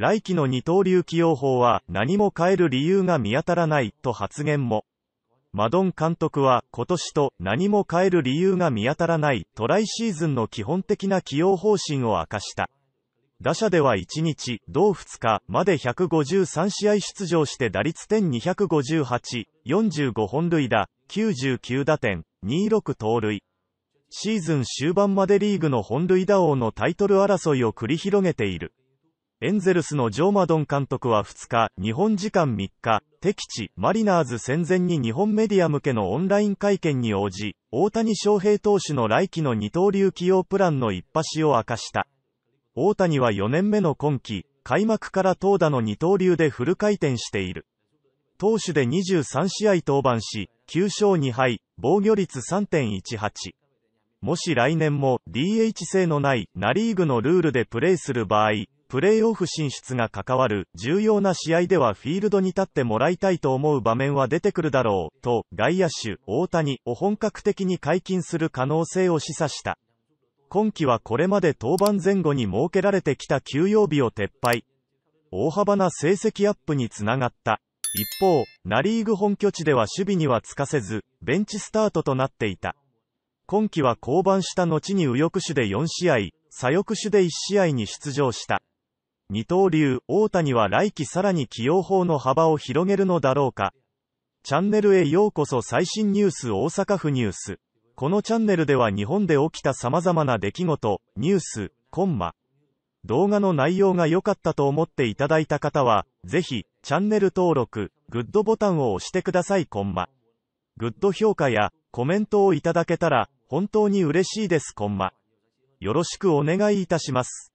来季の二刀流起用法は何も変える理由が見当たらないと発言も。マドン監督は今年と何も変える理由が見当たらないトライシーズンの基本的な起用方針を明かした。打者では1日、同2日まで153試合出場して打率点258、45本塁打、99打点、26盗塁。シーズン終盤までリーグの本塁打王のタイトル争いを繰り広げている。エンゼルスのジョーマドン監督は2日、日本時間3日、敵地、マリナーズ戦前に日本メディア向けのオンライン会見に応じ、大谷翔平投手の来季の二刀流起用プランの一発を明かした。大谷は4年目の今季、開幕から投打の二刀流でフル回転している。投手で23試合登板し、9勝2敗、防御率3.18。もし来年も DH 制のないナリーグのルールでプレーする場合、プレーオフ進出が関わる重要な試合ではフィールドに立ってもらいたいと思う場面は出てくるだろう、と、外野手、大谷を本格的に解禁する可能性を示唆した。今季はこれまで登板前後に設けられてきた休養日を撤廃。大幅な成績アップにつながった。一方、ナリーグ本拠地では守備にはつかせず、ベンチスタートとなっていた。今季は降板した後に右翼手で4試合、左翼手で1試合に出場した。二刀流、大谷は来季さらに起用法の幅を広げるのだろうか。チャンネルへようこそ最新ニュース大阪府ニュース。このチャンネルでは日本で起きた様々な出来事、ニュース、コンマ。動画の内容が良かったと思っていただいた方は、ぜひ、チャンネル登録、グッドボタンを押してくださいコンマ。グッド評価やコメントをいただけたら、本当に嬉しいですコンマ。よろしくお願いいたします。